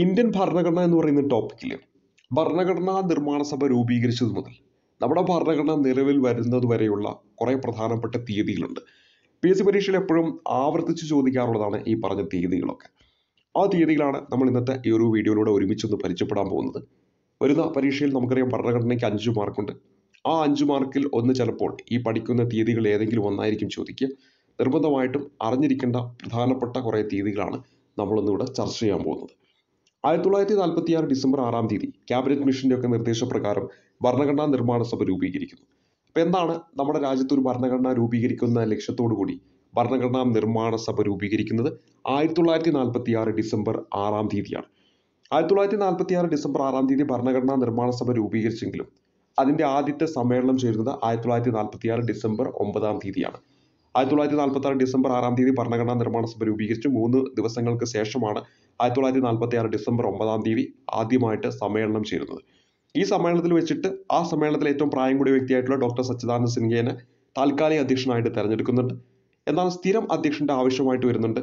Indian ഭരണഘടന എന്ന് പറയുന്ന ടോപ്പിക്കിൽ ഭരണഘടനാ നിർമ്മാണ സഭ രൂപീകരിച്ചത് മുതൽ നമ്മുടെ ഭരണഘടന നിലവിൽ വരുന്നത് വരെയുള്ള കുറേ പ്രധാനപ്പെട്ട തീയതികളുണ്ട് പി എസ് സി പരീക്ഷയിൽ എപ്പോഴും ആവർത്തിച്ച് ചോദിക്കാറുള്ളതാണ് ഈ പറഞ്ഞ തീയതികളൊക്കെ ആ തീയതികളാണ് നമ്മൾ ഇന്നത്തെ ഈ ഒരു വീഡിയോയിലൂടെ ഒരുമിച്ചൊന്ന് പരിചയപ്പെടാൻ പോകുന്നത് വരുന്ന പരീക്ഷയിൽ നമുക്കറിയാം ഭരണഘടനയ്ക്ക് അഞ്ച് മാർക്കുണ്ട് ആ അഞ്ച് മാർക്കിൽ ഒന്ന് ചിലപ്പോൾ ഈ പഠിക്കുന്ന തീയതികൾ ഏതെങ്കിലും ഒന്നായിരിക്കും ചോദിക്കുക നിർബന്ധമായിട്ടും അറിഞ്ഞിരിക്കേണ്ട പ്രധാനപ്പെട്ട കുറേ തീയതികളാണ് നമ്മളൊന്നിവിടെ ചർച്ച ചെയ്യാൻ പോകുന്നത് ആയിരത്തി തൊള്ളായിരത്തി നാൽപ്പത്തി ആറ് ഡിസംബർ ആറാം തീയതി ക്യാബിനറ്റ് മിഷന്റെ ഒക്കെ നിർദ്ദേശപ്രകാരം ഭരണഘടനാ നിർമ്മാണ സഭ രൂപീകരിക്കുന്നു അപ്പൊ എന്താണ് നമ്മുടെ രാജ്യത്ത് ഒരു ഭരണഘടന രൂപീകരിക്കുന്ന ലക്ഷ്യത്തോടു കൂടി ഭരണഘടനാ നിർമ്മാണ സഭ രൂപീകരിക്കുന്നത് ആയിരത്തി തൊള്ളായിരത്തി നാൽപ്പത്തി ആറ് ഡിസംബർ ആറാം തീയതിയാണ് ആയിരത്തി തൊള്ളായിരത്തി നാൽപ്പത്തി ആറ് ഡിസംബർ ആറാം തീയതി ഭരണഘടനാ നിർമ്മാണ സഭ രൂപീകരിച്ചെങ്കിലും അതിന്റെ ആദ്യത്തെ സമ്മേളനം ചേരുന്നത് ആയിരത്തി തൊള്ളായിരത്തി നാൽപ്പത്തി ആറ് ഡിസംബർ ഒമ്പതാം തീയതിയാണ് ആയിരത്തി തൊള്ളായിരത്തി നാൽപ്പത്തി ആറ് ഡിസംബർ ആറാം തീയതി ഭരണഘടനാ നിർമ്മാണ സഭ രൂപീകരിച്ച് മൂന്ന് ദിവസങ്ങൾക്ക് ശേഷമാണ് ആയിരത്തി തൊള്ളായിരത്തി നാൽപ്പത്തി ആറ് ഡിസംബർ ഒമ്പതാം തീയതി ആദ്യമായിട്ട് സമ്മേളനം ചേരുന്നത് ഈ സമ്മേളനത്തിൽ വെച്ചിട്ട് ആ സമ്മേളനത്തിൽ ഏറ്റവും പ്രായം കൂടിയ വ്യക്തിയായിട്ടുള്ള ഡോക്ടർ സച്ചിദാനന്ദ സിൻഹയെ താൽക്കാലിക അധ്യക്ഷനായിട്ട് തെരഞ്ഞെടുക്കുന്നുണ്ട് എന്നാൽ സ്ഥിരം അധ്യക്ഷന്റെ ആവശ്യമായിട്ട് വരുന്നുണ്ട്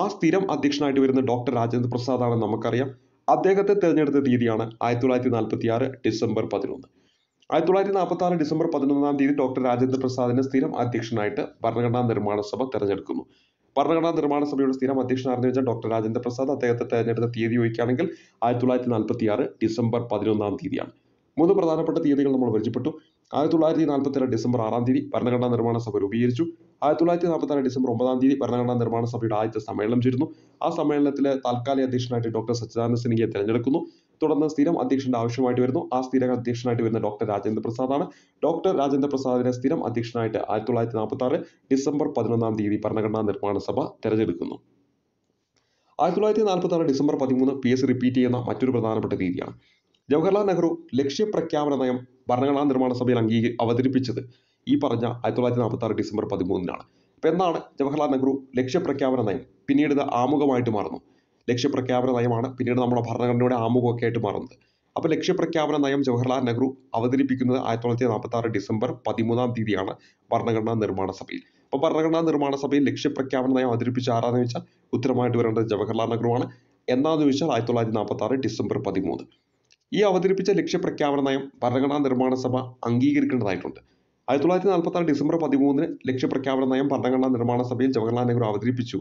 ആ സ്ഥിരം അധ്യക്ഷനായിട്ട് വരുന്ന ഡോക്ടർ രാജേന്ദ്ര പ്രസാദ് ആണെന്ന് നമുക്കറിയാം അദ്ദേഹത്തെ തെരഞ്ഞെടുത്ത തീയതിയാണ് ആയിരത്തി തൊള്ളായിരത്തി നാൽപ്പത്തി ആറ് ഡിസംബർ പതിനൊന്ന് ആയിരത്തി തൊള്ളായിരത്തി നാൽപ്പത്തി ആറ് ഡിസംബർ പതിനൊന്നാം തീയതി ഡോക്ടർ രാജേന്ദ്ര പ്രസാദിനെ സ്ഥിരം അധ്യക്ഷനായിട്ട് ഭരണഘടനാ നിർമ്മാണ സഭ തെരഞ്ഞെടുക്കുന്നു ഭരണഘടനാ നിർമ്മാണ സഭയുടെ സ്ഥിരം അധ്യക്ഷനാണെന്ന് വെച്ചാൽ ഡോക്ടർ രാജേന്ദ്ര പ്രസാദ് അദ്ദേഹത്തെ തെരഞ്ഞെടുത്ത തീയതി ചോദിക്കുകയാണെങ്കിൽ ആയിരത്തി തൊള്ളായിരത്തി നാൽപ്പത്തി ആറ് ഡിസംബർ പതിനൊന്നാം തീയതിയാണ് മൂന്ന് പ്രധാനപ്പെട്ട തീയതികൾ നമ്മൾ പരിചയപ്പെട്ടു ആയിരത്തി തൊള്ളായിരത്തി നാൽപ്പത്തി ആറ് ഡിസംബർ ആറാം തീയതി ഭരണഘടനാ നിർമ്മാണ സഭ രൂപീകരിച്ചു ആയിരത്തി തൊള്ളായിരത്തി നാൽപ്പത്തി ആറ് ഡിസംബർ ഒമ്പതാം തീയതി ഭരണഘടനാ നിർമ്മാണ സഭയുടെ ആദ്യത്തെ സമ്മേളനം ചേരുന്നു ആ സമ്മേളനത്തിലെ താൽക്കാലിക അധ്യക്ഷനായിട്ട് ഡോക്ടർ സച്ചിദാനന്ദ സിംഗിയെ തിരഞ്ഞെടുക്കുന്നു തുടർന്ന് സ്ഥിരം അധ്യക്ഷന്റെ ആവശ്യമായിട്ട് വരുന്നു ആ സ്ഥിരം അധ്യക്ഷനായിട്ട് വരുന്ന ഡോക്ടർ രാജേന്ദ്ര പ്രസാദാണ് ഡോക്ടർ രാജേന്ദ്ര പ്രസാദിനെ സ്ഥിരം അധ്യക്ഷനായിട്ട് ആയിരത്തി തൊള്ളായിരത്തി നാൽപ്പത്തി ആറ് ഡിസംബർ പതിനൊന്നാം തീയതി ഭരണഘടനാ നിർമ്മാണ സഭ തിരഞ്ഞെടുക്കുന്നു ആയിരത്തി തൊള്ളായിരത്തി നാൽപ്പത്തി ആറ് ഡിസംബർ പതിമൂന്ന് പി എസ് റിപ്പീറ്റ് ചെയ്യുന്ന മറ്റൊരു പ്രധാനപ്പെട്ട രീതിയാണ് ജവഹർലാൽ നെഹ്റു ലക്ഷ്യപ്രഖ്യാപന നയം ഭരണഘടനാ നിർമ്മാണ സഭയിൽ അംഗീകരി അവതരിപ്പിച്ചത് ഈ പറഞ്ഞ ആയിരത്തി തൊള്ളായിരത്തി നാൽപ്പത്തി ആറ് ഡിസംബർ പതിമൂന്നിനാണ് അപ്പോൾ എന്താണ് ജവഹർലാൽ നെഹ്റു ലക്ഷ്യപ്രഖ്യാപന നയം പിന്നീട് ഇത് ആമുഖമായിട്ട് മാറുന്നു ലക്ഷ്യപ്രഖ്യാപന നയമാണ് പിന്നീട് നമ്മുടെ ഭരണഘടനയുടെ ആമുഖമൊക്കെ ആയിട്ട് മാറുന്നത് അപ്പോൾ ലക്ഷ്യപ്രഖ്യാപന നയം ജവഹർലാൽ നെഹ്റു അവതരിപ്പിക്കുന്നത് ആയിരത്തി തൊള്ളായിരത്തി നാൽപ്പത്തി ആറ് ഡിസംബർ പതിമൂന്നാം തീയതിയാണ് ഭരണഘടനാ നിർമ്മാണ സഭയിൽ അപ്പോൾ ഭരണഘടനാ നിർമ്മാണ സഭയിൽ ലക്ഷ്യപ്രഖ്യാപന നയം അവതരിപ്പിച്ച ആരാന്ന് ചോദിച്ചാൽ ഉത്തരമായിട്ട് വരേണ്ടത് ജവഹർലാൽ നെഹ്റു ആണ് എന്നാന്ന് ചോദിച്ചാൽ ആയിരത്തി തൊള്ളായിരത്തി നാൽപ്പത്തി ആറ് ഡിസംബർ പതിമൂന്ന് ഈ അവതരിപ്പിച്ച ലക്ഷ്യപ്രഖ്യാപന നയം ഭരണഘടനാ നിർമ്മാണ സഭ അംഗീകരിക്കേണ്ടതായിട്ടുണ്ട് ആയിരത്തി തൊള്ളായിരത്തി നാൽപ്പത്തി ആറ് ഡിസംബർ പതിമൂന്നിന് ലക്ഷ്യപ്രഖ്യാപന നയം ഭരണഘടനാ നിർമ്മാണ സഭയിൽ ജവഹർലാൽ നെഹ്റു അവതരിപ്പിച്ചു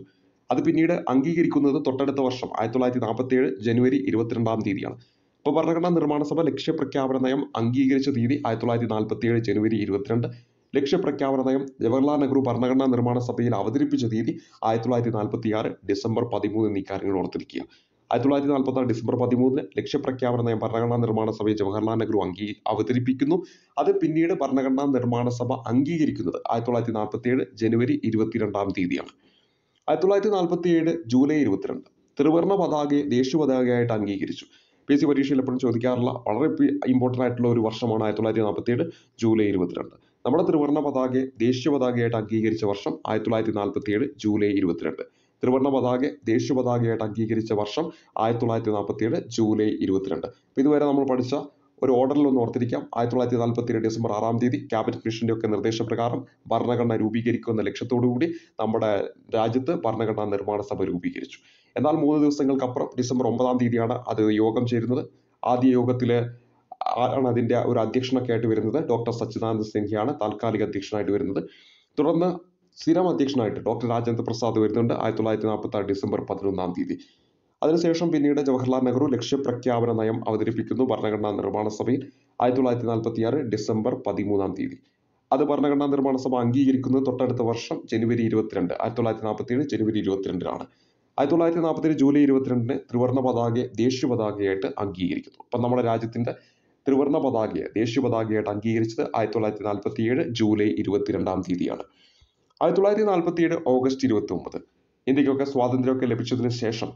അത് പിന്നീട് അംഗീകരിക്കുന്നത് തൊട്ടടുത്ത വർഷം ആയിരത്തി തൊള്ളായിരത്തി നാൽപ്പത്തി ഏഴ് ജനുവരി ഇരുപത്തിരണ്ടാം തീയതിയാണ് അപ്പോൾ ഭരണഘടനാ നിർമ്മാണ സഭ ലക്ഷ്യപ്രഖ്യാപന നയം അംഗീകരിച്ച തീയതി ആയിരത്തി തൊള്ളായിരത്തി നാൽപ്പത്തി ഏഴ് ജനുവരി ഇരുപത്തിരണ്ട് ലക്ഷ്യപ്രഖ്യാപന നയം ജവഹർലാൽ നെഹ്റു ഭരണഘടനാ നിർമ്മാണ സഭയിൽ അവതരിപ്പിച്ച തീയതി ആയിരത്തി തൊള്ളായിരത്തി നാൽപ്പത്തി ആറ് ഡിസംബർ പതിമൂന്ന് എന്നീ കാര്യങ്ങൾ ഓർത്തിരിക്കുക ആയിരത്തി തൊള്ളായിരത്തി നാൽപ്പത്തി ആറ് ഡിസംബർ പതിമൂന്നിന് ലക്ഷ്യപ്രഖ്യാപന നയം ഭരണഘടനാ നിർമ്മാണ സഭയിൽ ജവഹർലാൽ നെഹ്റു അംഗീ അവതരിപ്പിക്കുന്നു അത് പിന്നീട് ഭരണഘടനാ നിർമ്മാണ സഭ അംഗീകരിക്കുന്നത് ആയിരത്തി തൊള്ളായിരത്തി നാൽപ്പത്തി ഏഴ് ജനുവരി ഇരുപത്തിരണ്ടാം തീയതിയാണ് ആയിരത്തി തൊള്ളായിരത്തി നാൽപ്പത്തി ഏഴ് ജൂലൈ ഇരുപത്തിരണ്ട് ത്രിവർണ പതാകയെ ദേശീയ പതാകയായിട്ട് അംഗീകരിച്ചു പി എസ് സി പരീക്ഷയിൽ എപ്പോഴും ചോദിക്കാറുള്ള വളരെ ഇമ്പോർട്ടൻ്റ് ആയിട്ടുള്ള ഒരു വർഷമാണ് ആയിരത്തി തൊള്ളായിരത്തി നാൽപ്പത്തി ഏഴ് ജൂലൈ ഇരുപത്തിരണ്ട് നമ്മുടെ ത്രിവർണ പതാകയെ ദേശീയ പതാകയായിട്ട് അംഗീകരിച്ച വർഷം ആയിരത്തി തൊള്ളായിരത്തി നാൽപ്പത്തി ഏഴ് ജൂലൈ ഇരുപത്തിരണ്ട് ത്രിവർണ പതാക ദേശീയ പതാകയായിട്ട് അംഗീകരിച്ച വർഷം ആയിരത്തി തൊള്ളായിരത്തി നാൽപ്പത്തി ഏഴ് ജൂലൈ ഇരുപത്തിരണ്ട് ഇതുവരെ നമ്മൾ പഠിച്ച ഒരു ഓർഡറിൽ ഒന്ന് ഓർത്തിരിക്കാം ആയിരത്തി തൊള്ളായിരത്തി നാൽപ്പത്തി ഏഴ് ഡിസംബർ ആറാം തീയതി ക്യാബിനറ്റ് മിഷന്റെ ഒക്കെ നിർദ്ദേശപ്രകാരം ഭരണഘടന രൂപീകരിക്കുന്ന ലക്ഷ്യത്തോടുകൂടി നമ്മുടെ രാജ്യത്ത് ഭരണഘടനാ നിർമ്മാണ സഭ രൂപീകരിച്ചു എന്നാൽ മൂന്ന് ദിവസങ്ങൾക്കപ്പുറം ഡിസംബർ ഒമ്പതാം തീയതിയാണ് അത് യോഗം ചേരുന്നത് ആദ്യ യോഗത്തിൽ ആണ് അതിൻ്റെ ഒരു അധ്യക്ഷനൊക്കെ ആയിട്ട് വരുന്നത് ഡോക്ടർ സച്ചിദാനന്ദ സിൻഹയാണ് താൽക്കാലിക അധ്യക്ഷനായിട്ട് വരുന്നത് തുടർന്ന് സ്ഥിരം അധ്യക്ഷനായിട്ട് ഡോക്ടർ രാജേന്ദ്ര പ്രസാദ് വരുന്നുണ്ട് ആയിരത്തി തൊള്ളായിരത്തി നാൽപ്പത്തി ആറ് ഡിസംബർ പതിനൊന്നാം തീയതി അതിനുശേഷം പിന്നീട് ജവഹർലാൽ നെഹ്റു ലക്ഷ്യപ്രഖ്യാപന നയം അവതരിപ്പിക്കുന്നു ഭരണഘടനാ നിർമ്മാണ സഭയിൽ ആയിരത്തി തൊള്ളായിരത്തി നാൽപ്പത്തിയാറ് ഡിസംബർ പതിമൂന്നാം തീയതി അത് ഭരണഘടനാ നിർമ്മാണ സഭ അംഗീകരിക്കുന്നത് തൊട്ടടുത്ത വർഷം ജനുവരി ഇരുപത്തിരണ്ട് ആയിരത്തി തൊള്ളായിരത്തി നാൽപ്പത്തിയേഴ് ജനുവരി ഇരുപത്തിരണ്ടിനാണ് ആയിരത്തി തൊള്ളായിരത്തി നാൽപ്പത്തിയേഴ് ജൂലൈ ഇരുപത്തിരണ്ടിന് ത്രിവർണ്ണ പതാകയെ ദേശീയ പതാകയായിട്ട് അംഗീകരിക്കുന്നു അപ്പം നമ്മുടെ രാജ്യത്തിൻ്റെ ത്രിവർണ്ണ പതാകയെ ദേശീയ പതാകയായിട്ട് അംഗീകരിച്ചത് ആയിരത്തി തൊള്ളായിരത്തി നാൽപ്പത്തിയേഴ് ജൂലൈ ഇരുപത്തിരണ്ടാം തീയതിയാണ് ആയിരത്തി തൊള്ളായിരത്തി നാൽപ്പത്തിയേഴ് ഓഗസ്റ്റ് ഇരുപത്തി ഒമ്പത് ഇന്ത്യക്കൊക്കെ സ്വാതന്ത്ര്യമൊക്കെ ലഭിച്ചതിന് ശേഷം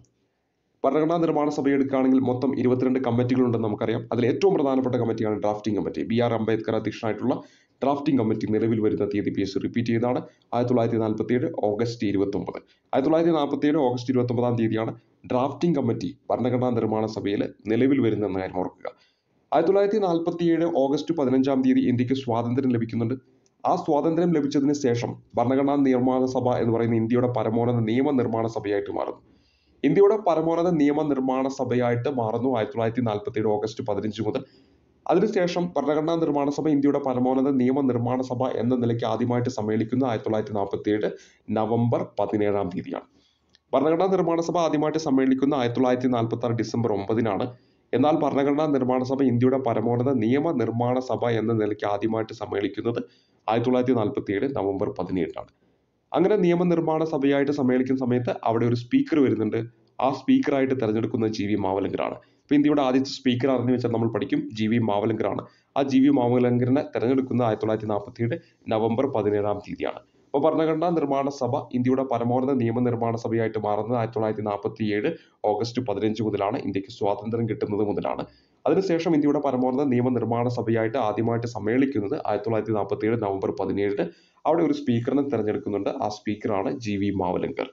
ഭരണഘടനാ നിർമ്മാണ സഭ എടുക്കുകയാണെങ്കിൽ മൊത്തം ഇരുപത്തിരണ്ട് കമ്മിറ്റികളുണ്ടെന്ന് നമുക്കറിയാം അതിൽ ഏറ്റവും പ്രധാനപ്പെട്ട കമ്മിറ്റിയാണ് drafting committee B R Ambedkar അധ്യക്ഷനായിട്ടുള്ള ഡ്രാഫ്റ്റിംഗ് കമ്മിറ്റി നിലവിൽ വരുന്ന തീയതി പി എസ് സി റിപ്പീറ്റ് ചെയ്താണ് ആയിരത്തി തൊള്ളായിരത്തി നാൽപ്പത്തി ഏഴ് ഓഗസ്റ്റ് ഒമ്പത് ആയിരത്തി തൊള്ളായിരത്തി നാൽപ്പത്തി ഏഴ് ഓഗസ്റ്റ് ഒമ്പതാം തീയതിയാണ് ഡ്രാഫ്റ്റിംഗ് കമ്മിറ്റി ഭരണഘടനാ നിർമ്മാണ സഭയിൽ നിലവിൽ വരുന്നതെന്ന് കാര്യം ഓർക്കുക ആയിരത്തി തൊള്ളായിരത്തി നാൽപ്പത്തി ഏഴ് ഓഗസ്റ്റ് പതിനഞ്ചാം തീയതി ഇന്ത്യക്ക് സ്വാതന്ത്ര്യം ലഭിക്കുന്നുണ്ട് ആ സ്വാതന്ത്ര്യം ലഭിച്ചതിന് ശേഷം ഭരണഘടനാ നിർമ്മാണ സഭ എന്ന് പറയുന്ന ഇന്ത്യയുടെ പരമോന്നത നിയമ നിർമ്മാണ സഭയായിട്ട് മാറുന്നു ഇന്ത്യയുടെ പരമോന്നത നിയമനിർമ്മാണ സഭയായിട്ട് മാറുന്നു ആയിരത്തി തൊള്ളായിരത്തി നാൽപ്പത്തി ഏഴ് ഓഗസ്റ്റ് പതിനഞ്ച് മുതൽ അതിനുശേഷം ഭരണഘടനാ നിർമ്മാണ സഭ ഇന്ത്യയുടെ പരമോന്നത നിയമനിർമ്മാണ സഭ എന്ന നിലയ്ക്ക് ആദ്യമായിട്ട് സമ്മേളിക്കുന്ന ആയിരത്തി തൊള്ളായിരത്തി നാൽപ്പത്തി ഏഴ് നവംബർ പതിനേഴാം തീയതിയാണ് ഭരണഘടനാ നിർമ്മാണ സഭ ആദ്യമായിട്ട് സമ്മേളിക്കുന്ന ആയിരത്തി തൊള്ളായിരത്തി നാൽപ്പത്തി ആറ് ഡിസംബർ ഒമ്പതിനാണ് എന്നാൽ ഭരണഘടനാ നിർമ്മാണ സഭ ഇന്ത്യയുടെ പരമോന്നത നിയമ നിർമ്മാണ സഭ എന്ന നിലയ്ക്ക് ആദ്യമായിട്ട് സമ്മേളിക്കുന്നത് ആയിരത്തി തൊള്ളായിരത്തി നാൽപ്പത്തി ഏഴ് നവംബർ പതിനേഴിനാണ് അങ്ങനെ നിയമനിർമ്മാണ സഭയായിട്ട് സമ്മേളിക്കുന്ന സമയത്ത് അവിടെ ഒരു സ്പീക്കർ വരുന്നുണ്ട് ആ സ്പീക്കറായിട്ട് തിരഞ്ഞെടുക്കുന്നത് ജി വി മാവലങ്കറാണ് അപ്പോൾ ഇന്ത്യയുടെ ആദ്യത്തെ സ്പീക്കർ ആരെന്ന് വെച്ചാൽ നമ്മൾ പഠിക്കും ജി വി മാവലങ്കറാണ് ആ ജി വി മാവലങ്കറിനെ തിരഞ്ഞെടുക്കുന്ന ആയിരത്തി തൊള്ളായിരത്തി നാൽപ്പത്തി ഏഴ് നവംബർ പതിനേഴാം തീയതിയാണ് അപ്പോൾ ഭരണഘടനാ നിർമ്മാണ സഭ ഇന്ത്യയുടെ പരമോന്നത നിയമനിർമ്മാണ സഭയായിട്ട് മാറുന്നത് ആയിരത്തി തൊള്ളായിരത്തി നാൽപ്പത്തി ഏഴ് ഓഗസ്റ്റ് പതിനഞ്ച് മുതലാണ് ഇന്ത്യക്ക് സ്വാതന്ത്ര്യം കിട്ടുന്നത് മുതലാണ് അതിനുശേഷം ഇന്ത്യയുടെ പരമോന്നത നിയമനിർമ്മാണ സഭയായിട്ട് ആദ്യമായിട്ട് സമ്മേളിക്കുന്നത് ആയിരത്തി തൊള്ളായിരത്തി നാൽപ്പത്തി ഏഴ് നവംബർ പതിനേഴിന് അവിടെ ഒരു സ്പീക്കറിനെ തിരഞ്ഞെടുക്കുന്നുണ്ട് ആ സ്പീക്കറാണ് ജി വി മാവലങ്കർ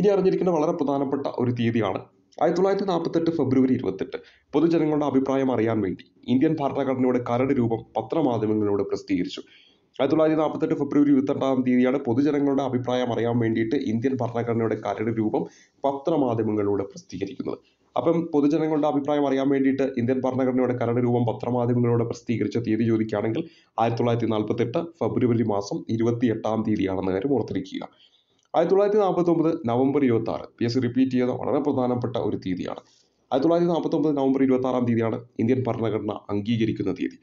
ഇനി അറിഞ്ഞിരിക്കുന്ന വളരെ പ്രധാനപ്പെട്ട ഒരു തീയതിയാണ് ആയിരത്തി തൊള്ളായിരത്തി നാൽപ്പത്തെട്ട് ഫെബ്രുവരി ഇരുപത്തെട്ട് പൊതുജനങ്ങളുടെ അഭിപ്രായം അറിയാൻ വേണ്ടി ഇന്ത്യൻ ഭരണഘടനയുടെ കരട് രൂപം പത്രമാധ്യമങ്ങളിലൂടെ പ്രസിദ്ധീകരിച്ചു ആയിരത്തി തൊള്ളായിരത്തി നാൽപ്പത്തെട്ട് ഫെബ്രുവരി ഇരുപത്തെട്ടാം തീയതിയാണ് പൊതുജനങ്ങളുടെ അഭിപ്രായം അറിയാൻ വേണ്ടിയിട്ട് ഇന്ത്യൻ ഭരണഘടനയുടെ കരട് രൂപം പത്രമാധ്യമങ്ങളിലൂടെ പ്രസിദ്ധീകരിക്കുന്നത് അപ്പം പൊതുജനങ്ങളുടെ അഭിപ്രായം അറിയാൻ വേണ്ടിയിട്ട് ഇന്ത്യൻ ഭരണഘടനയുടെ കരട് രൂപം പത്രമാധ്യമങ്ങളിലൂടെ പ്രസിദ്ധീകരിച്ച തീയതി ചോദിക്കുകയാണെങ്കിൽ ആയിരത്തി തൊള്ളായിരത്തി നാൽപ്പത്തെട്ട് ഫെബ്രുവരി മാസം ഇരുപത്തി എട്ടാം തീയതിയാണെന്ന കാര്യം ഓർത്തിരിക്കുക ആയിരത്തി തൊള്ളായിരത്തി നാൽപ്പത്തി ഒമ്പത് നവംബർ ഇരുപത്തി ആറ് പി എസ് റിപ്പീറ്റ് ചെയ്ത വളരെ പ്രധാനപ്പെട്ട ഒരു തീയതിയാണ് ആയിരത്തി തൊള്ളായിരത്തി നാൽപ്പത്തി ഒമ്പത് നവംബർ ഇരുപത്തി ആറാം തീയതിയാണ് ഇന്ത്യൻ ഭരണഘടന അംഗീകരിക്കുന്ന തീയതി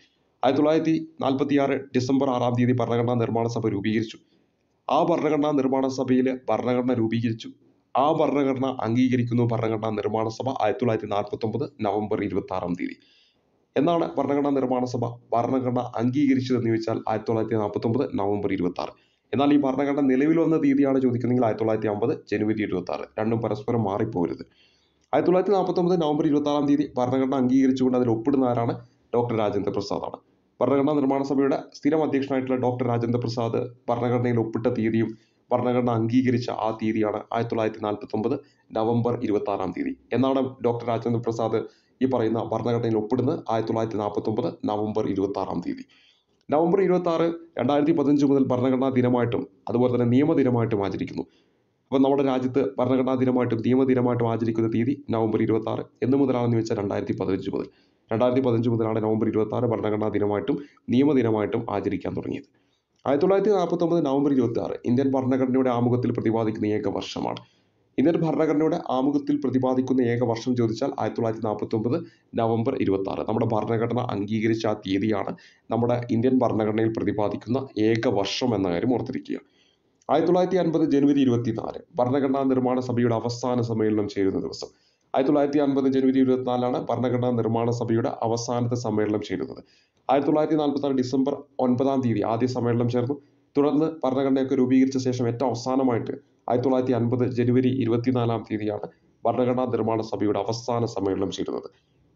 ആയിരത്തി തൊള്ളായിരത്തി നാൽപ്പത്തി ആറ് ഡിസംബർ ആറാം തീയതി ഭരണഘടനാ നിർമ്മാണ സഭ രൂപീകരിച്ചു ആ ഭരണഘടനാ നിർമ്മാണ സഭയിൽ ഭരണഘടന രൂപീകരിച്ചു ആ ഭരണഘടന അംഗീകരിക്കുന്നു ഭരണഘടനാ നിർമ്മാണ സഭ ആയിരത്തി തൊള്ളായിരത്തി ഒമ്പത് നവംബർ ഇരുപത്തി ആറാം തീയതി എന്നാണ് ഭരണഘടനാ നിർമ്മാണ സഭ ഭരണഘടന അംഗീകരിച്ചതെന്ന് ചോദിച്ചാൽ ആയിരത്തി തൊള്ളായിരത്തി ഒമ്പത് നവംബർ ഇരുപത്തി ആറ് എന്നാൽ ഈ ഭരണഘടന നിലവിൽ വന്ന തീയതിയാണ് ചോദിക്കുന്നതെങ്കിൽ ആയിരത്തി തൊള്ളായിരത്തി അമ്പത് ജനുവരി ഇരുപത്തി ആറ് രണ്ടും പരസ്പരം മാറിപ്പോരുത് ആയിരത്തി തൊള്ളായിരത്തി ഒമ്പത് നവംബർ ഇരുപത്തി ആറാം തീയതി ഭരണഘടന അംഗീകരിച്ചുകൊണ്ട് അതിൽ ഒപ്പിടുന്ന ആരാണ് ഡോക്ടർ രാജേന്ദ്ര പ്രസാദാണ് ഭരണഘടനാ നിർമ്മാണ സഭയുടെ സ്ഥിരം അധ്യക്ഷനായിട്ടുള്ള ഡോക്ടർ രാജേന്ദ്ര പ്രസാദ് ഭരണഘടനയിൽ ഒപ്പിട്ട തീയതിയും ഭരണഘടന അംഗീകരിച്ച ആ തീയതിയാണ് ആയിരത്തി തൊള്ളായിരത്തി നാൽപ്പത്തി ഒമ്പത് നവംബർ ഇരുപത്തി ആറാം തീയതി എന്നാണ് ഡോക്ടർ രാജേന്ദ്ര പ്രസാദ് ഈ പറയുന്ന ഭരണഘടനയിൽ ഒപ്പിടുന്നത് ആയിരത്തി തൊള്ളായിരത്തി നാൽപ്പത്തി ഒമ്പത് നവംബർ ഇരുപത്തി ആറാം തീയതി നവംബർ ഇരുപത്തി ആറ് രണ്ടായിരത്തി പതിനഞ്ച് മുതൽ ഭരണഘടനാ ദിനമായിട്ടും അതുപോലെ തന്നെ നിയമ ദിനമായിട്ടും ആചരിക്കുന്നു അപ്പോൾ നമ്മുടെ രാജ്യത്ത് ഭരണഘടനാ ദിനമായിട്ടും നിയമ ദിനമായിട്ടും ആചരിക്കുന്ന തീയതി നവംബർ ഇരുപത്തി ആറ് എന്ന് മുതലാണെന്ന് വെച്ചാൽ രണ്ടായിരത്തി പതിനഞ്ച് മുതൽ രണ്ടായിരത്തി പതിനഞ്ച് മുതലാണ് നവംബർ ഇരുപത്തി ഭരണഘടനാ ദിനമായിട്ടും നിയമദിനമായിട്ടും ആചരിക്കാൻ തുടങ്ങിയത് ആയിരത്തി തൊള്ളായിരത്തി നവംബർ ഇരുപത്തി ആറ് ഇന്ത്യൻ ഭരണഘടനയുടെ ആമുഖത്തിൽ പ്രതിപാദിക്കുന്ന ഏക വർഷമാണ് ഇന്ത്യൻ ഭരണഘടനയുടെ ആമുഖത്തിൽ പ്രതിപാദിക്കുന്ന ഏക വർഷം ചോദിച്ചാൽ ആയിരത്തി തൊള്ളായിരത്തി നവംബർ ഇരുപത്തി ആറ് നമ്മുടെ ഭരണഘടന അംഗീകരിച്ച ആ തീയതിയാണ് നമ്മുടെ ഇന്ത്യൻ ഭരണഘടനയിൽ പ്രതിപാദിക്കുന്ന ഏക വർഷം എന്ന കാര്യം ഓർത്തിരിക്കുക ആയിരത്തി തൊള്ളായിരത്തി അൻപത് ജനുവരി ഇരുപത്തിനാല് ഭരണഘടനാ നിർമ്മാണ സഭയുടെ അവസാന സമ്മേളനം ചേരുന്ന ദിവസം ആയിരത്തി തൊള്ളായിരത്തി അൻപത് ജനുവരി ഇരുപത്തിനാലാണ് ഭരണഘടനാ നിർമ്മാണ സഭയുടെ അവസാനത്തെ സമ്മേളനം ചേരുന്നത് ആയിരത്തി തൊള്ളായിരത്തി ആറ് ഡിസംബർ ഒൻപതാം തീയതി ആദ്യ സമ്മേളനം ചേർന്നു തുടർന്ന് ഭരണഘടനയൊക്കെ രൂപീകരിച്ച ശേഷം ഏറ്റവും അവസാനമായിട്ട് ആയിരത്തി തൊള്ളായിരത്തി അൻപത് ജനുവരി ഇരുപത്തിനാലാം തീയതിയാണ് ഭരണഘടനാ നിർമ്മാണ സഭയുടെ അവസാന സമ്മേളനം ചേരുന്നത്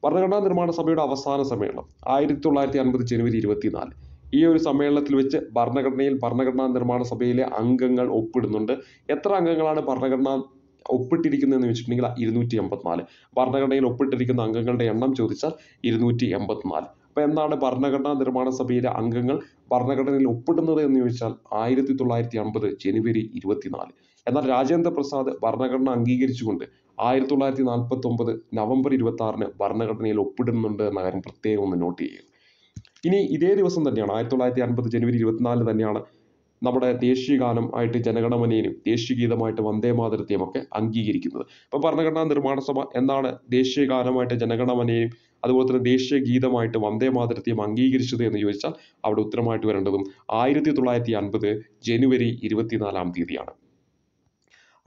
ഭരണഘടനാ നിർമ്മാണ സഭയുടെ അവസാന സമ്മേളനം ആയിരത്തി തൊള്ളായിരത്തി അൻപത് ജനുവരി ഇരുപത്തിനാല് ഈ ഒരു സമ്മേളനത്തിൽ വെച്ച് ഭരണഘടനയിൽ ഭരണഘടനാ നിർമ്മാണ സഭയിലെ അംഗങ്ങൾ ഒപ്പിടുന്നുണ്ട് എത്ര അംഗങ്ങളാണ് ഭരണഘടനാ ഒപ്പിട്ടിരിക്കുന്നത് എന്ന് വെച്ചിട്ടുണ്ടെങ്കിൽ ഇരുന്നൂറ്റി എൺപത്തിനാല് ഭരണഘടനയിൽ ഒപ്പിട്ടിരിക്കുന്ന അംഗങ്ങളുടെ എണ്ണം ചോദിച്ചാൽ ഇരുന്നൂറ്റി എൺപത്തിനാല് അപ്പോൾ എന്താണ് ഭരണഘടനാ നിർമ്മാണ സഭയിലെ അംഗങ്ങൾ ഭരണഘടനയിൽ ഒപ്പിടുന്നത് എന്ന് ചോദിച്ചാൽ ആയിരത്തി തൊള്ളായിരത്തി അമ്പത് ജനുവരി ഇരുപത്തിനാല് എന്നാൽ രാജേന്ദ്ര പ്രസാദ് ഭരണഘടന അംഗീകരിച്ചുകൊണ്ട് ആയിരത്തി തൊള്ളായിരത്തി നാൽപ്പത്തി ഒമ്പത് നവംബർ ഇരുപത്തി ആറിന് ഭരണഘടനയിൽ ഒപ്പിടുന്നുണ്ട് എന്ന കാര്യം പ്രത്യേകം ഒന്ന് നോട്ട് ചെയ്യുക ഇനി ഇതേ ദിവസം തന്നെയാണ് ആയിരത്തി തൊള്ളായിരത്തി അൻപത് ജനുവരി ഇരുപത്തിനാലിന് തന്നെയാണ് നമ്മുടെ ദേശീയ ഗാനം ആയിട്ട് ജനഗണമനയിലും ദേശീയ ഗീതമായിട്ട് വന്ദേ മാതരത്തെയും ഒക്കെ അംഗീകരിക്കുന്നത് അപ്പോൾ ഭരണഘടനാ നിർമ്മാണ സഭ എന്നാണ് ദേശീയ ഗാനമായിട്ട് ജനഗണമനയും അതുപോലെ തന്നെ ദേശീയ ഗീതമായിട്ട് വന്ദേ മാതരത്തെയും അംഗീകരിച്ചത് എന്ന് ചോദിച്ചാൽ അവിടെ ഉത്തരമായിട്ട് വരേണ്ടതും ആയിരത്തി തൊള്ളായിരത്തി അൻപത് ജനുവരി ഇരുപത്തിനാലാം തീയതിയാണ്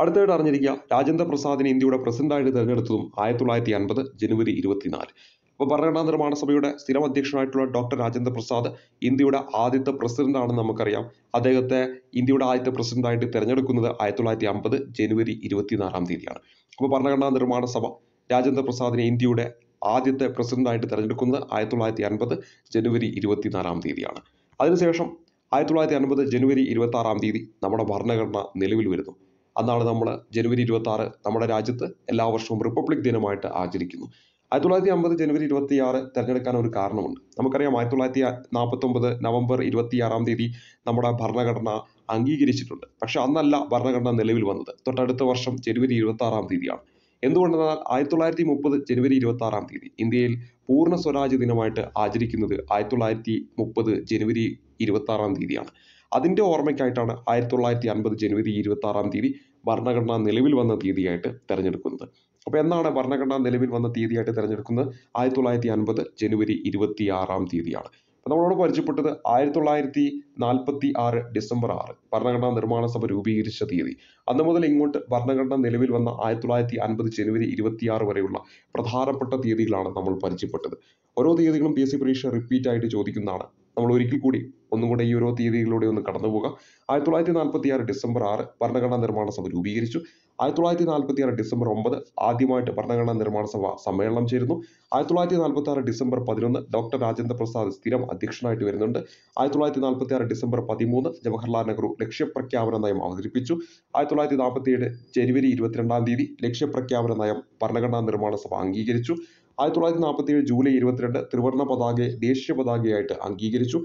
അടുത്തതായിട്ട് അറിഞ്ഞിരിക്കുക രാജേന്ദ്ര പ്രസാദിനെ ഇന്ത്യയുടെ പ്രസിഡന്റായിട്ട് തിരഞ്ഞെടുത്തതും ആയിരത്തി തൊള്ളായിരത്തി അൻപത് ജനുവരി ഇരുപത്തിനാല് അപ്പോൾ ഭരണഘടനാ നിർമ്മാണ സഭയുടെ സ്ഥിരം അധ്യക്ഷനായിട്ടുള്ള ഡോക്ടർ രാജേന്ദ്ര പ്രസാദ് ഇന്ത്യയുടെ ആദ്യത്തെ പ്രസിഡന്റ് ആണെന്ന് നമുക്കറിയാം അദ്ദേഹത്തെ ഇന്ത്യയുടെ ആദ്യത്തെ പ്രസിഡന്റായിട്ട് തിരഞ്ഞെടുക്കുന്നത് ആയിരത്തി തൊള്ളായിരത്തി അമ്പത് ജനുവരി ഇരുപത്തിനാലാം തീയതിയാണ് അപ്പോൾ ഭരണഘടനാ നിർമ്മാണ സഭ രാജേന്ദ്ര പ്രസാദിനെ ഇന്ത്യയുടെ ആദ്യത്തെ പ്രസിഡന്റായിട്ട് തിരഞ്ഞെടുക്കുന്നത് ആയിരത്തി തൊള്ളായിരത്തി അൻപത് ജനുവരി ഇരുപത്തിനാലാം തീയതിയാണ് അതിനുശേഷം ആയിരത്തി തൊള്ളായിരത്തി അൻപത് ജനുവരി ഇരുപത്തി ആറാം തീയതി നമ്മുടെ ഭരണഘടന നിലവിൽ വരുന്നു അന്നാണ് നമ്മൾ ജനുവരി ഇരുപത്തി ആറ് നമ്മുടെ രാജ്യത്ത് എല്ലാ വർഷവും റിപ്പബ്ലിക് ദിനമായിട്ട് ആചരിക്കുന്നു ആയിരത്തി തൊള്ളായിരത്തി അമ്പത് ജനുവരി ഇരുപത്തിയാറ് തെരഞ്ഞെടുക്കാൻ ഒരു കാരണമുണ്ട് നമുക്കറിയാം ആയിരത്തി തൊള്ളായിരത്തി നാൽപ്പത്തൊമ്പത് നവംബർ ഇരുപത്തിയാറാം തീയതി നമ്മുടെ ഭരണഘടന അംഗീകരിച്ചിട്ടുണ്ട് പക്ഷെ അന്നല്ല ഭരണഘടന നിലവിൽ വന്നത് തൊട്ടടുത്ത വർഷം ജനുവരി ഇരുപത്തി ആറാം തീയതിയാണ് എന്തുകൊണ്ടെന്നാൽ ആയിരത്തി തൊള്ളായിരത്തി മുപ്പത് ജനുവരി ഇരുപത്തി ആറാം തീയതി ഇന്ത്യയിൽ പൂർണ്ണ സ്വരാജ് ദിനമായിട്ട് ആചരിക്കുന്നത് ആയിരത്തി തൊള്ളായിരത്തി മുപ്പത് ജനുവരി ഇരുപത്തി ആറാം തീയതിയാണ് അതിൻ്റെ ഓർമ്മയ്ക്കായിട്ടാണ് ആയിരത്തി തൊള്ളായിരത്തി അൻപത് ജനുവരി ഇരുപത്തി ആറാം തീയതി ഭരണഘടന നിലവിൽ വന്ന തീയതിയായിട്ട് തിരഞ്ഞെടുക്കുന്നത് അപ്പോൾ എന്നാണ് ഭരണഘടന നിലവിൽ വന്ന തീയതിയായിട്ട് തിരഞ്ഞെടുക്കുന്നത് ആയിരത്തി തൊള്ളായിരത്തി അൻപത് ജനുവരി ഇരുപത്തി ആറാം തീയതിയാണ് നമ്മളോട് പരിചയപ്പെട്ടത് ആയിരത്തി തൊള്ളായിരത്തി നാൽപ്പത്തി ആറ് ഡിസംബർ ആറ് ഭരണഘടനാ നിർമ്മാണ സഭ രൂപീകരിച്ച തീയതി അന്ന് മുതൽ ഇങ്ങോട്ട് ഭരണഘടന നിലവിൽ വന്ന ആയിരത്തി തൊള്ളായിരത്തി അൻപത് ജനുവരി ഇരുപത്തിയാറ് വരെയുള്ള പ്രധാനപ്പെട്ട തീയതികളാണ് നമ്മൾ പരിചയപ്പെട്ടത് ഓരോ തീയതികളും പി എസ് സി പരീക്ഷ റിപ്പീറ്റ് ആയിട്ട് ചോദിക്കുന്നതാണ് നമ്മൾ ഒരിക്കൽ കൂടി ഒന്നും കൂടെ ഈ ഓരോ തീയതികളിലൂടെ ഒന്ന് കടന്നു പോകാം ആയിരത്തി തൊള്ളായിരത്തി നാൽപ്പത്തി ആറ് ഡിസംബർ ആറ് ഭരണഘടനാ നിർമ്മാണ സഭ രൂപീകരിച്ചു ആയിരത്തി തൊള്ളായിരത്തി നാൽപ്പത്തി ആറ് ഡിസംബർ ഒമ്പത് ആദ്യമായിട്ട് ഭരണഘടനാ നിർമ്മാണ സഭ സമ്മേളനം ചേരുന്നു ആയിരത്തി തൊള്ളായിരത്തി നാൽപ്പത്തി ആറ് ഡിസംബർ പതിനൊന്ന് ഡോക്ടർ രാജേന്ദ്ര പ്രസാദ് സ്ഥിരം അധ്യക്ഷനായിട്ട് വരുന്നുണ്ട് ആയിരത്തി തൊള്ളായിരത്തി നാൽപ്പത്തി ആറ് ഡിസംബർ പതിമൂന്ന് ജവഹർലാൽ നെഹ്റു ലക്ഷ്യപ്രഖ്യാപന നയം അവതരിപ്പിച്ചു ആയിരത്തി തൊള്ളായിരത്തി നാൽപ്പത്തി ഏഴ് ജനുവരി ഇരുപത്തിരണ്ടാം തീയതി ലക്ഷ്യപ്രഖ്യാപന നയം ഭരണഘടനാ നിർമ്മാണ സഭ അംഗീകരിച്ചു ആയിരത്തി തൊള്ളായിരത്തി നാൽപ്പത്തി ഏഴ് ജൂലൈ ഇരുപത്തിരണ്ട് ത്രിവർണ്ണ പതാകയെ ദേശീയ പതാകയായിട്ട് അംഗീകരിച്ചു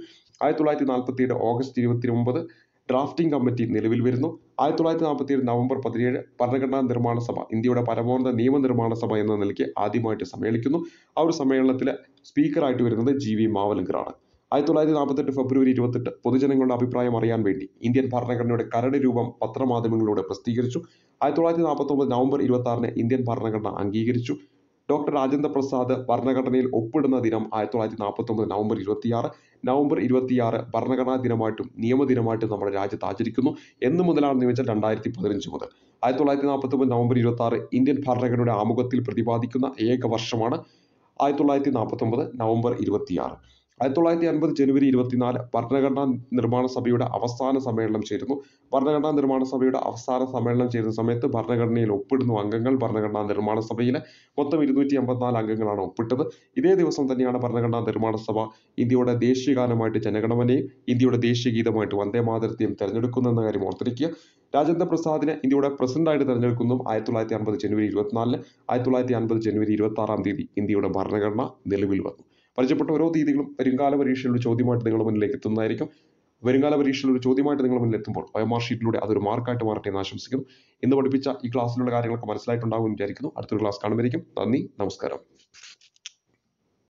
ആയിരത്തി തൊള്ളായിരത്തി നാൽപ്പത്തി ഏഴ് ഓഗസ്റ്റ് ഇരുപത്തി ഒമ്പത് ഡ്രാഫ്റ്റിംഗ് കമ്മിറ്റി നിലവിൽ വരുന്നു ആയിരത്തി തൊള്ളായിരത്തി നാൽപ്പത്തി ഏഴ് നവംബർ പതിനേഴ് ഭരണഘടനാ നിർമ്മാണ സഭ ഇന്ത്യയുടെ പരമോന്നത നിയമ നിർമ്മാണ സഭ എന്ന നിലയ്ക്ക് ആദ്യമായിട്ട് സമ്മേളിക്കുന്നു ആ ഒരു സമ്മേളനത്തിലെ സ്പീക്കറായിട്ട് വരുന്നത് ജി വി മാവലങ്കറാണ് ആയിരത്തി തൊള്ളായിരത്തി നാൽപ്പത്തെട്ട് ഫെബ്രുവരി ഇരുപത്തെട്ട് പൊതുജനങ്ങളുടെ അഭിപ്രായം അറിയാൻ വേണ്ടി ഇന്ത്യൻ ഭരണഘടനയുടെ കരട് രൂപം പത്രമാധ്യമങ്ങളിലൂടെ പ്രസിദ്ധീകരിച്ചു ആയിരത്തി തൊള്ളായിരത്തി നാൽപ്പത്തൊമ്പത് നവംബർ ഇരുപത്തി ആറിന് ഇന്ത്യൻ ഭരണഘടന അംഗീകരിച്ചു ഡോക്ടർ രാജേന്ദ്ര പ്രസാദ് ഭരണഘടനയിൽ ഒപ്പിടുന്ന ദിനം ആയിരത്തി തൊള്ളായിരത്തി നാൽപ്പത്തി ഒമ്പത് നവംബർ ഇരുപത്തിയാറ് നവംബർ ഇരുപത്തിയാറ് ഭരണഘടനാ ദിനമായിട്ടും നിയമ ദിനമായിട്ടും നമ്മുടെ രാജ്യത്ത് ആചരിക്കുന്നു എന്ന് മുതലാണെന്ന് വെച്ചാൽ രണ്ടായിരത്തി പതിനഞ്ച് മുതൽ ആയിരത്തി തൊള്ളായിരത്തി നാൽപ്പത്തി ഒമ്പത് നവംബർ ഇരുപത്തി ആറ് ഇന്ത്യൻ ഭരണഘടനയുടെ ആമുഖത്തിൽ പ്രതിപാദിക്കുന്ന ഏക വർഷമാണ് ആയിരത്തി തൊള്ളായിരത്തി നാൽപ്പത്തി ഒമ്പത് നവംബർ ഇരുപത്തിയാറ് ആയിരത്തി തൊള്ളായിരത്തി അൻപത് ജനുവരി ഇരുപത്തിനാല് ഭരണഘടനാ നിർമ്മാണ സഭയുടെ അവസാന സമ്മേളനം ചേരുന്നു ഭരണഘടനാ നിർമ്മാണ സഭയുടെ അവസാന സമ്മേളനം ചേരുന്ന സമയത്ത് ഭരണഘടനയിൽ ഒപ്പിടുന്നു അംഗങ്ങൾ ഭരണഘടനാ നിർമ്മാണ സഭയിലെ മൊത്തം ഇരുന്നൂറ്റി അമ്പത്തിനാല് അംഗങ്ങളാണ് ഒപ്പിട്ടത് ഇതേ ദിവസം തന്നെയാണ് ഭരണഘടനാ നിർമ്മാണ സഭ ഇന്ത്യയുടെ ദേശീയ ഗാനമായിട്ട് ജനഗണമനയും ഇന്ത്യയുടെ ദേശീയ ഗീതമായിട്ട് വന്ദേ മാതരത്തെയും തിരഞ്ഞെടുക്കുന്നെന്ന കാര്യം ഓർത്തിരിക്കുക രാജേന്ദ്ര പ്രസാദിനെ ഇന്ത്യയുടെ പ്രസിഡന്റായിട്ട് തിരഞ്ഞെടുക്കുന്നതും ആയിരത്തി തൊള്ളായിരത്തി അമ്പത് ജനുവരി ഇരുപത്തിനാലിന് ആയിരത്തി തൊള്ളായിരത്തി അമ്പത് ജനുവരി ഇരുപത്തി ആറാം തീയതി ഇന്ത്യയുടെ ഭരണഘടന നിലവിൽ വന്നു പരിചയപ്പെട്ട ഓരോ തീയതികളും വരുംകാല പരീക്ഷയിലൊരു ചോദ്യമായിട്ട് നിങ്ങളുടെ മുന്നിലേക്ക് എത്തുന്നതായിരിക്കും വരുംകാല പരീക്ഷയിൽ ഒരു ചോദ്യമായിട്ട് നിങ്ങളുടെ മുന്നിൽ എത്തുമ്പോൾ ബയോമാർക്ക് ഷീറ്റിലൂടെ അതൊരു മാർക്കായിട്ട് മാറട്ടെ എന്ന് ആശംസിക്കുന്നു ഇന്ന് പഠിപ്പിച്ച ഈ ക്ലാസ്സിലുള്ള കാര്യങ്ങളൊക്കെ മനസ്സിലായിട്ടുണ്ടാകുമെന്ന് വിചാരിക്കുന്നു അടുത്തൊരു ക്ലാസ് കാണുമായിരിക്കും നന്ദി നമസ്കാരം